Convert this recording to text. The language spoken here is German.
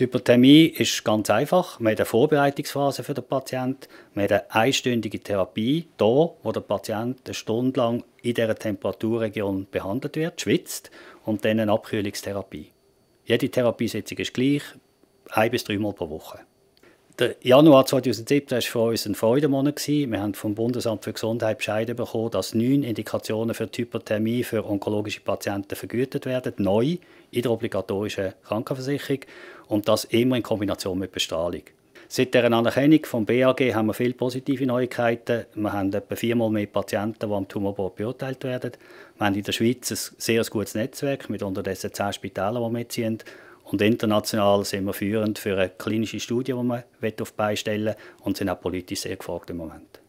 Die Hypothermie ist ganz einfach. Wir haben eine Vorbereitungsphase für den Patienten. Wir haben eine einstündige Therapie, da, wo der Patient eine Stunde lang in dieser Temperaturregion behandelt wird, schwitzt, und dann eine Abkühlungstherapie. Jede Therapiesitzung ist gleich, ein bis dreimal pro Woche. Der Januar 2017 war für uns ein Freudenmonat. Wir haben vom Bundesamt für Gesundheit Bescheid bekommen, dass neun Indikationen für die Hyperthermie für onkologische Patienten vergütet werden, neu in der obligatorischen Krankenversicherung und das immer in Kombination mit Bestrahlung. Seit dieser Anerkennung vom BAG haben wir viele positive Neuigkeiten. Wir haben etwa viermal mehr Patienten, die am Tumorboard beurteilt werden. Wir haben in der Schweiz ein sehr gutes Netzwerk mit unterdessen zehn Spitälern, die mitziehen. Und international sind wir führend für eine klinische Studie, die wir auf die Beine beistellen und sind auch politisch sehr gefragt im Moment.